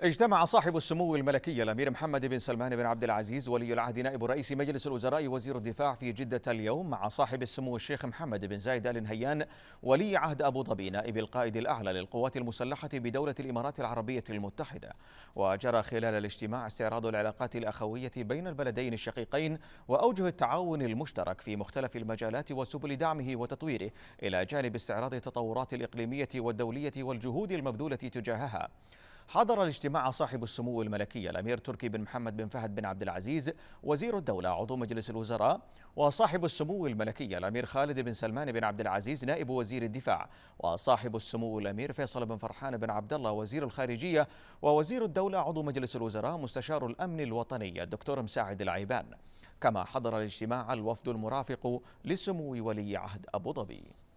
اجتمع صاحب السمو الملكي الامير محمد بن سلمان بن عبد العزيز ولي العهد نائب رئيس مجلس الوزراء وزير الدفاع في جده اليوم مع صاحب السمو الشيخ محمد بن زايد ال نهيان ولي عهد ابو ظبي نائب القائد الاعلى للقوات المسلحه بدوله الامارات العربيه المتحده وجرى خلال الاجتماع استعراض العلاقات الاخويه بين البلدين الشقيقين واوجه التعاون المشترك في مختلف المجالات وسبل دعمه وتطويره الى جانب استعراض التطورات الاقليميه والدوليه والجهود المبذوله تجاهها حضر الاجتماع صاحب السمو الملكي الامير تركي بن محمد بن فهد بن عبد العزيز وزير الدوله عضو مجلس الوزراء وصاحب السمو الملكي الامير خالد بن سلمان بن عبد العزيز نائب وزير الدفاع وصاحب السمو الامير فيصل بن فرحان بن عبد الله وزير الخارجيه ووزير الدوله عضو مجلس الوزراء مستشار الامن الوطني الدكتور مساعد العيبان كما حضر الاجتماع الوفد المرافق لسمو ولي عهد ابو ظبي